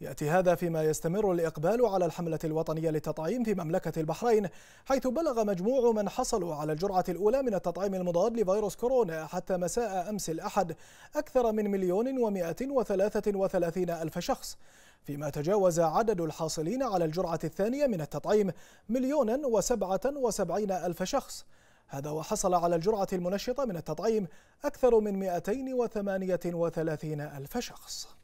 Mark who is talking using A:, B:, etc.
A: يأتي هذا فيما يستمر الإقبال على الحملة الوطنية للتطعيم في مملكة البحرين حيث بلغ مجموع من حصلوا على الجرعة الأولى من التطعيم المضاد لفيروس كورونا حتى مساء أمس الأحد أكثر من مليون ومائة وثلاثة وثلاثين ألف شخص فيما تجاوز عدد الحاصلين على الجرعة الثانية من التطعيم مليونا وسبعة وسبعين ألف شخص هذا وحصل على الجرعة المنشطة من التطعيم أكثر من وثلاثين ألف شخص